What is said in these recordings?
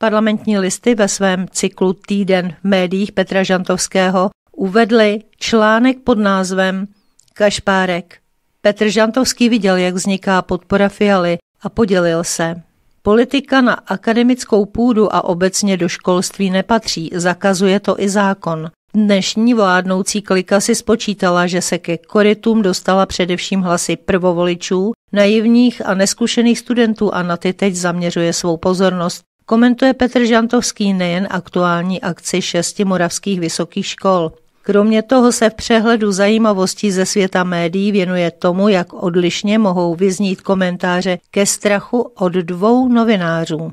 Parlamentní listy ve svém cyklu Týden v médiích Petra Žantovského uvedli článek pod názvem Kašpárek. Petr Žantovský viděl, jak vzniká podpora Fialy a podělil se. Politika na akademickou půdu a obecně do školství nepatří, zakazuje to i zákon. Dnešní vládnoucí klika si spočítala, že se ke korytům dostala především hlasy prvovoličů, naivních a neskušených studentů a na ty teď zaměřuje svou pozornost Komentuje Petr Žantovský nejen aktuální akci šesti moravských vysokých škol. Kromě toho se v přehledu zajímavostí ze světa médií věnuje tomu, jak odlišně mohou vyznít komentáře ke strachu od dvou novinářů.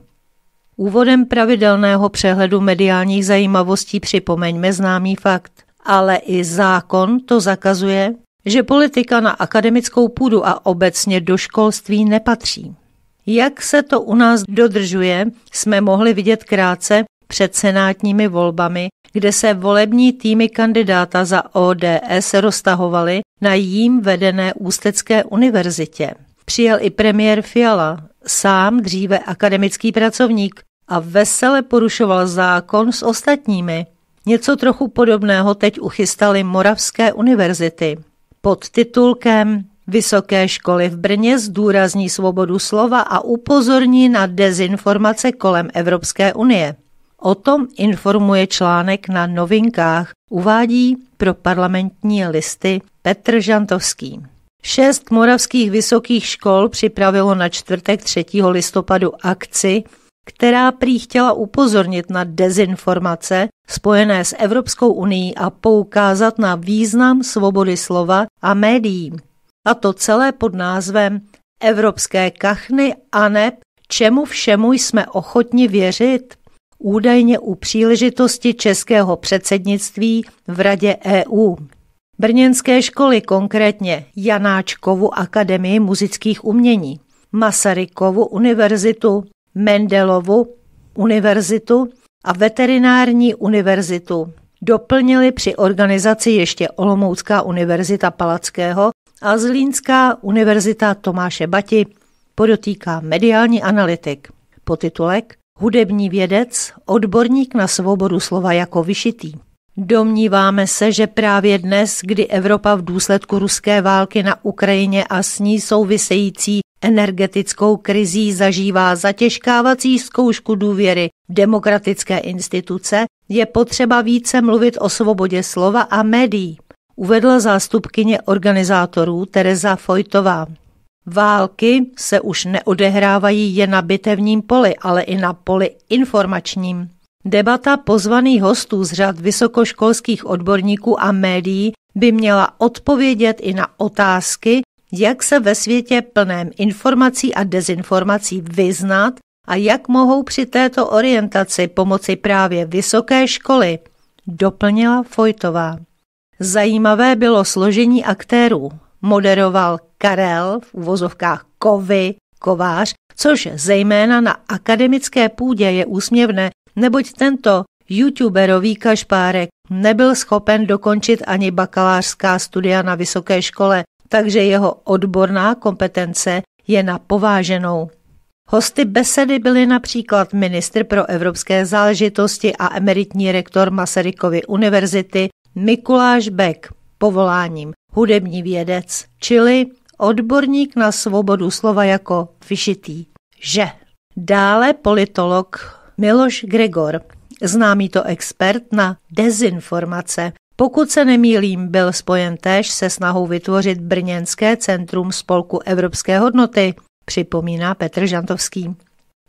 Úvodem pravidelného přehledu mediálních zajímavostí připomeňme známý fakt. Ale i zákon to zakazuje, že politika na akademickou půdu a obecně do školství nepatří. Jak se to u nás dodržuje, jsme mohli vidět krátce před senátními volbami, kde se volební týmy kandidáta za ODS roztahovaly na jím vedené Ústecké univerzitě. Přijel i premiér Fiala, sám dříve akademický pracovník, a vesele porušoval zákon s ostatními. Něco trochu podobného teď uchystali Moravské univerzity. Pod titulkem Vysoké školy v Brně zdůrazní svobodu slova a upozorní na dezinformace kolem Evropské unie. O tom informuje článek na novinkách, uvádí pro parlamentní listy Petr Žantovský. Šest moravských vysokých škol připravilo na čtvrtek 3. listopadu akci, která prý chtěla upozornit na dezinformace spojené s Evropskou unii a poukázat na význam svobody slova a médií a to celé pod názvem Evropské kachny a neb, čemu všemu jsme ochotni věřit. Údajně u příležitosti českého předsednictví v Radě EU. Brněnské školy, konkrétně Janáčkovu akademii muzických umění, Masarykovu univerzitu, Mendelovu univerzitu a veterinární univerzitu. Doplnili při organizaci ještě Olomoucká univerzita Palackého a Zlínská univerzita Tomáše Bati, podotýká mediální analytik. Potitulek Hudební vědec, odborník na svobodu slova jako vyšitý. Domníváme se, že právě dnes, kdy Evropa v důsledku ruské války na Ukrajině a s ní související energetickou krizí zažívá zatěžkávací zkoušku důvěry v demokratické instituce, je potřeba více mluvit o svobodě slova a médií uvedla zástupkyně organizátorů Tereza Fojtová. Války se už neodehrávají jen na bitevním poli, ale i na poli informačním. Debata pozvaných hostů z řad vysokoškolských odborníků a médií by měla odpovědět i na otázky, jak se ve světě plném informací a dezinformací vyznat a jak mohou při této orientaci pomoci právě vysoké školy, doplnila Fojtová. Zajímavé bylo složení aktérů. Moderoval Karel v uvozovkách Kovy, Kovář, což zejména na akademické půdě je úsměvné, neboť tento youtuberový kašpárek nebyl schopen dokončit ani bakalářská studia na vysoké škole, takže jeho odborná kompetence je na pováženou. Hosty besedy byli například ministr pro evropské záležitosti a emeritní rektor Masarykovy univerzity Mikuláš Beck, povoláním hudební vědec, čili odborník na svobodu slova jako vyšitý, že. Dále politolog Miloš Gregor, známý to expert na dezinformace. Pokud se nemýlím, byl spojen též se snahou vytvořit Brněnské centrum spolku Evropské hodnoty, připomíná Petr Žantovský.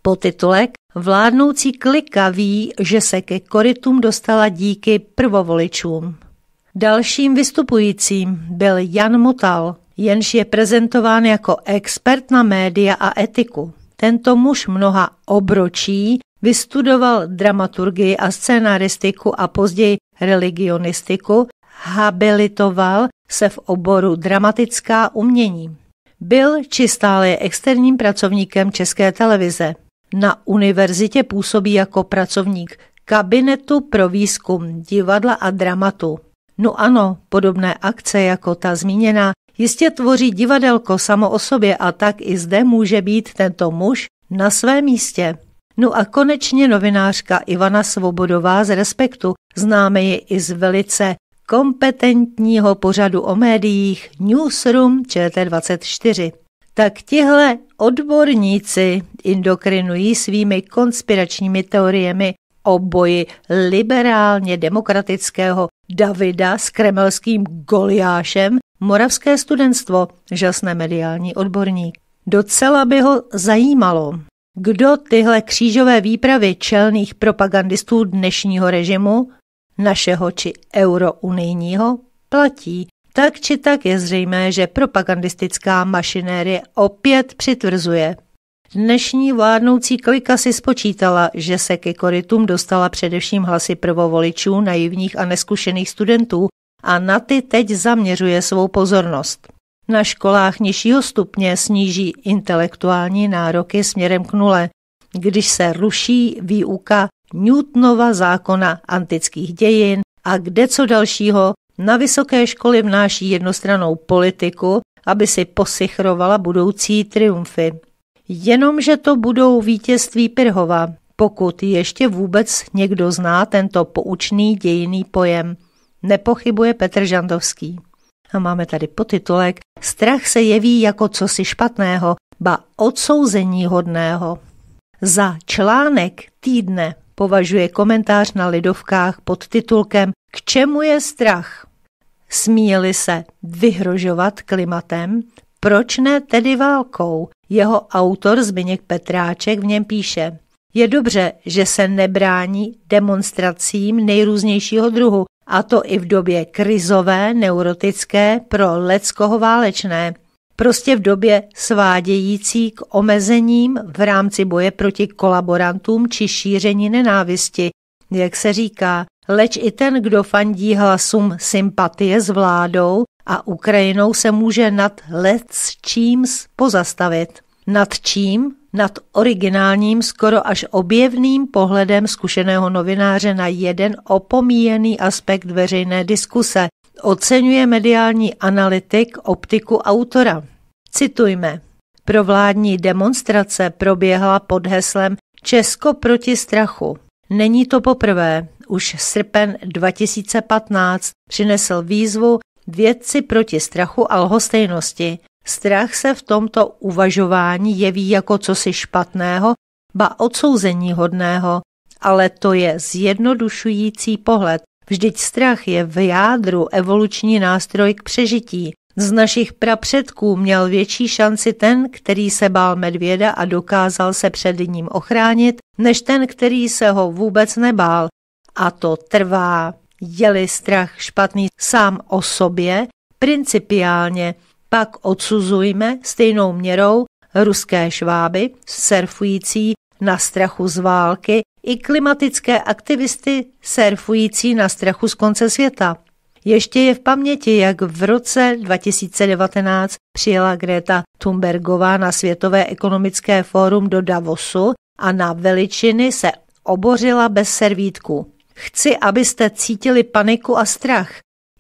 Podtitulek Vládnoucí klika ví, že se ke korytům dostala díky prvovoličům. Dalším vystupujícím byl Jan Motal, jenž je prezentován jako expert na média a etiku. Tento muž mnoha obročí vystudoval dramaturgii a scénaristiku a později religionistiku, habilitoval se v oboru dramatická umění. Byl či stále je externím pracovníkem České televize. Na univerzitě působí jako pracovník kabinetu pro výzkum divadla a dramatu. No ano, podobné akce jako ta zmíněná jistě tvoří divadelko samo o sobě a tak i zde může být tento muž na svém místě. No a konečně novinářka Ivana Svobodová z Respektu, známe ji i z velice kompetentního pořadu o médiích Newsroom ČT24 tak tihle odborníci indokrinují svými konspiračními teoriemi o boji liberálně demokratického Davida s kremelským Goliášem moravské studentstvo, žasné mediální odborník. Docela by ho zajímalo, kdo tyhle křížové výpravy čelných propagandistů dnešního režimu, našeho či eurounijního, platí tak či tak je zřejmé, že propagandistická mašinérie opět přitvrzuje. Dnešní vládnoucí klika si spočítala, že se ke koritům dostala především hlasy prvovoličů, naivních a neskušených studentů a na ty teď zaměřuje svou pozornost. Na školách nižšího stupně sníží intelektuální nároky směrem k nule, když se ruší výuka Newtonova zákona antických dějin a kde co dalšího, na vysoké školy vnáší jednostranou politiku, aby si posychrovala budoucí triumfy. Jenomže to budou vítězství Pirhova, pokud ještě vůbec někdo zná tento poučný dějinný pojem. Nepochybuje Petr Žandovský. A máme tady potitulek Strach se jeví jako cosi špatného, ba odsouzení hodného. Za článek týdne považuje komentář na Lidovkách pod titulkem K čemu je strach? Smíjeli se vyhrožovat klimatem, proč ne tedy válkou? Jeho autor Zbyněk Petráček v něm píše. Je dobře, že se nebrání demonstracím nejrůznějšího druhu, a to i v době krizové, neurotické, pro leckoho válečné. Prostě v době svádějící k omezením v rámci boje proti kolaborantům či šíření nenávisti, jak se říká, leč i ten, kdo fandí hlasům sympatie s vládou a Ukrajinou se může nad let s číms pozastavit. Nad čím? Nad originálním, skoro až objevným pohledem zkušeného novináře na jeden opomíjený aspekt veřejné diskuse. Oceňuje mediální analytik optiku autora. Citujme. vládní demonstrace proběhla pod heslem Česko proti strachu. Není to poprvé už srpen 2015 přinesl výzvu vědci proti strachu a lhostejnosti. Strach se v tomto uvažování jeví jako cosi špatného, ba odsouzení hodného, ale to je zjednodušující pohled. Vždyť strach je v jádru evoluční nástroj k přežití. Z našich prapředků měl větší šanci ten, který se bál medvěda a dokázal se před ním ochránit, než ten, který se ho vůbec nebál a to trvá, je-li strach špatný sám o sobě, principiálně pak odsuzujme stejnou měrou ruské šváby, surfující na strachu z války i klimatické aktivisty surfující na strachu z konce světa. Ještě je v paměti, jak v roce 2019 přijela Greta Thunbergová na Světové ekonomické fórum do Davosu a na veličiny se obořila bez servítku. Chci, abyste cítili paniku a strach,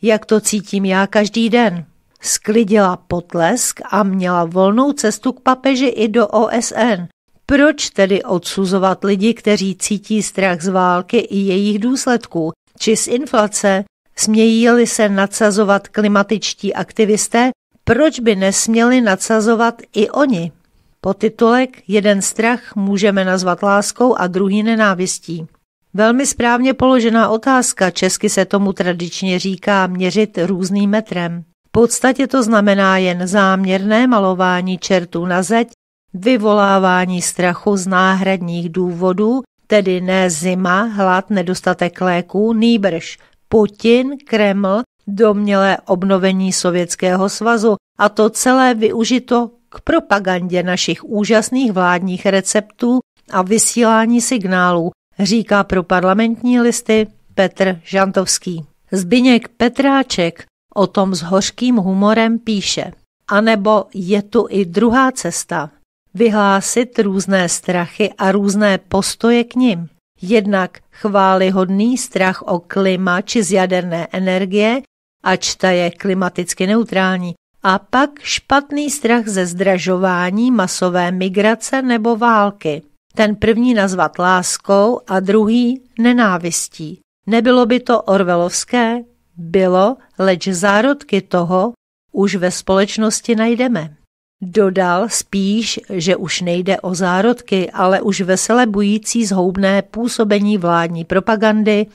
jak to cítím já každý den. Sklidila potlesk a měla volnou cestu k papeži i do OSN. Proč tedy odsuzovat lidi, kteří cítí strach z války i jejich důsledků, či z inflace? Smějí-li se nadsazovat klimatičtí aktivisté, proč by nesměli nadsazovat i oni? Po titulek Jeden strach můžeme nazvat láskou a druhý nenávistí. Velmi správně položená otázka, česky se tomu tradičně říká měřit různým metrem. V podstatě to znamená jen záměrné malování čertů na zeď, vyvolávání strachu z náhradních důvodů, tedy ne zima, hlad, nedostatek léků, nýbrž Putin, Kreml, domnělé obnovení Sovětského svazu a to celé využito k propagandě našich úžasných vládních receptů a vysílání signálů, říká pro parlamentní listy Petr Žantovský. Zbyněk Petráček o tom s hořkým humorem píše. A nebo je tu i druhá cesta. Vyhlásit různé strachy a různé postoje k nim. Jednak chválihodný strach o klima či z jaderné energie, ač ta je klimaticky neutrální, a pak špatný strach ze zdražování, masové migrace nebo války. Ten první nazvat láskou a druhý nenávistí. Nebylo by to orvelovské? Bylo, leč zárodky toho už ve společnosti najdeme. Dodal spíš, že už nejde o zárodky, ale už vesele bující zhoubné působení vládní propagandy,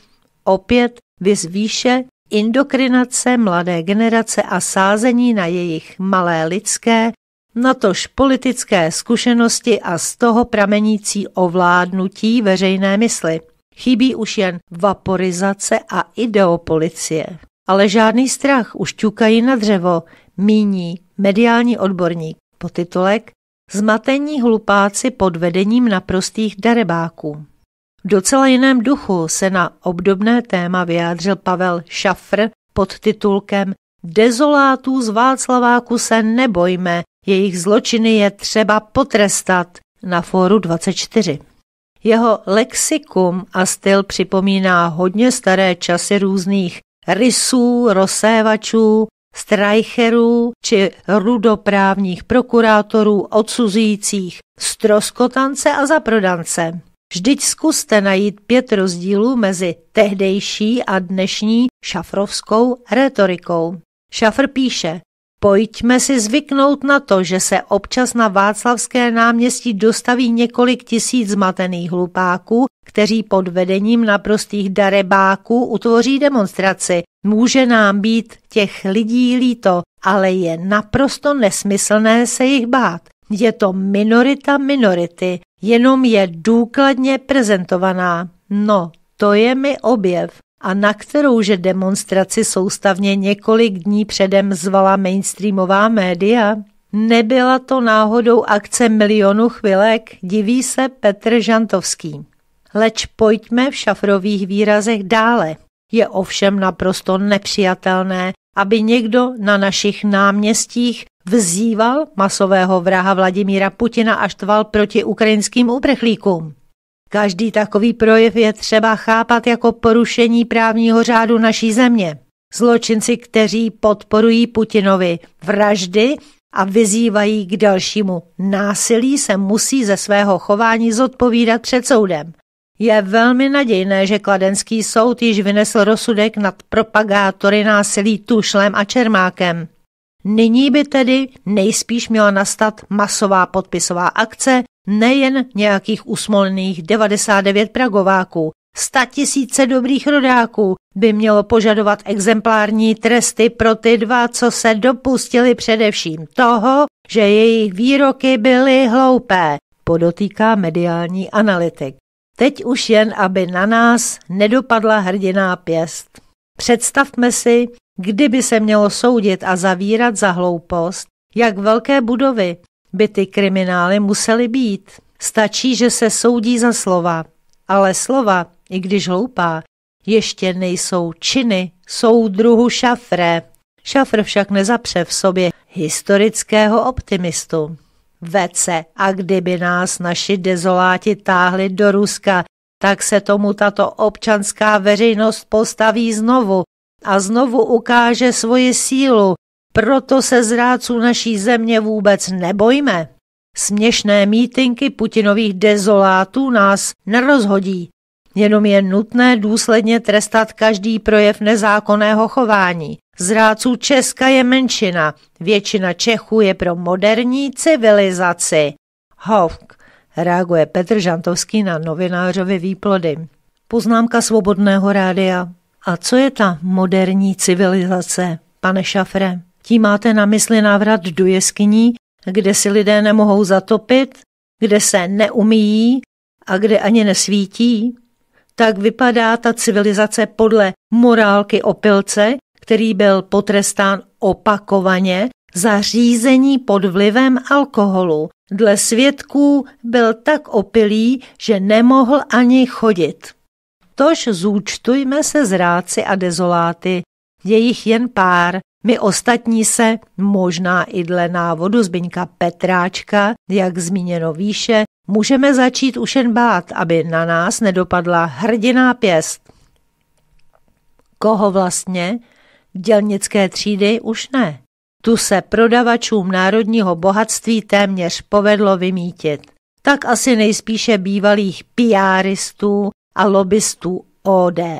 opět vyzvýše indokrinace mladé generace a sázení na jejich malé lidské natož politické zkušenosti a z toho pramenící ovládnutí veřejné mysli. Chybí už jen vaporizace a ideopolicie. Ale žádný strach už ťukají na dřevo, míní mediální odborník. Potitulek Zmatení hlupáci pod vedením naprostých darebáků. V docela jiném duchu se na obdobné téma vyjádřil Pavel Šafr pod titulkem Dezolátů z Václaváku se nebojme, jejich zločiny je třeba potrestat na fóru 24. Jeho lexikum a styl připomíná hodně staré časy různých rysů, rozsévačů, strajcherů či rudoprávních prokurátorů odsuzujících stroskotance a zaprodance. Vždyť zkuste najít pět rozdílů mezi tehdejší a dnešní šafrovskou retorikou. Šafr píše, Pojďme si zvyknout na to, že se občas na Václavské náměstí dostaví několik tisíc zmatených hlupáků, kteří pod vedením naprostých darebáků utvoří demonstraci. Může nám být těch lidí líto, ale je naprosto nesmyslné se jich bát. Je to minorita minority, jenom je důkladně prezentovaná. No, to je mi objev a na kterou že demonstraci soustavně několik dní předem zvala mainstreamová média. Nebyla to náhodou akce milionu chvilek, diví se Petr Žantovský. Leč pojďme v šafrových výrazech dále. Je ovšem naprosto nepřijatelné, aby někdo na našich náměstích vzýval masového vraha Vladimíra Putina a štval proti ukrajinským uprchlíkům. Každý takový projev je třeba chápat jako porušení právního řádu naší země. Zločinci, kteří podporují Putinovi vraždy a vyzývají k dalšímu násilí, se musí ze svého chování zodpovídat před soudem. Je velmi nadějné, že Kladenský soud již vynesl rozsudek nad propagátory násilí Tušlem a Čermákem. Nyní by tedy nejspíš měla nastat masová podpisová akce Nejen nějakých usmolných 99 pragováků, sta tisíce dobrých rodáků by mělo požadovat exemplární tresty pro ty dva, co se dopustili především toho, že jejich výroky byly hloupé, podotýká mediální analytik. Teď už jen, aby na nás nedopadla hrdiná pěst. Představme si, kdyby se mělo soudit a zavírat za hloupost, jak velké budovy, by ty kriminály musely být. Stačí, že se soudí za slova. Ale slova, i když hloupá, ještě nejsou činy soudruhu Šafré. Šafr však nezapře v sobě historického optimistu. Vece, a kdyby nás naši dezoláti táhli do Ruska, tak se tomu tato občanská veřejnost postaví znovu a znovu ukáže svoji sílu proto se zrádců naší země vůbec nebojme. Směšné mítinky Putinových dezolátů nás nerozhodí. Jenom je nutné důsledně trestat každý projev nezákonného chování. Zrádců Česka je menšina, většina Čechů je pro moderní civilizaci. Hovk, reaguje Petr Žantovský na novinářovi výplody. Poznámka svobodného rádia. A co je ta moderní civilizace, pane Šafre? Tím máte na mysli návrat do jeskyní, kde si lidé nemohou zatopit, kde se neumíjí a kde ani nesvítí? Tak vypadá ta civilizace podle morálky opilce, který byl potrestán opakovaně za řízení pod vlivem alkoholu. Dle svědků byl tak opilý, že nemohl ani chodit. Tož zúčtujme se zráci a dezoláty, je jich jen pár, my ostatní se, možná i dle návodu Zbyňka Petráčka, jak zmíněno výše, můžeme začít už jen bát, aby na nás nedopadla hrdiná pěst. Koho vlastně? Dělnické třídy už ne. Tu se prodavačům národního bohatství téměř povedlo vymítit. Tak asi nejspíše bývalých piáristů a lobbystů ODA,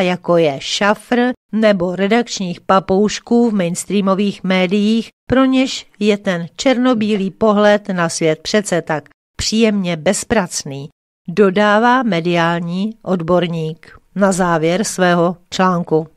jako je šafr nebo redakčních papoušků v mainstreamových médiích, pro něž je ten černobílý pohled na svět přece tak příjemně bezpracný, dodává mediální odborník na závěr svého článku.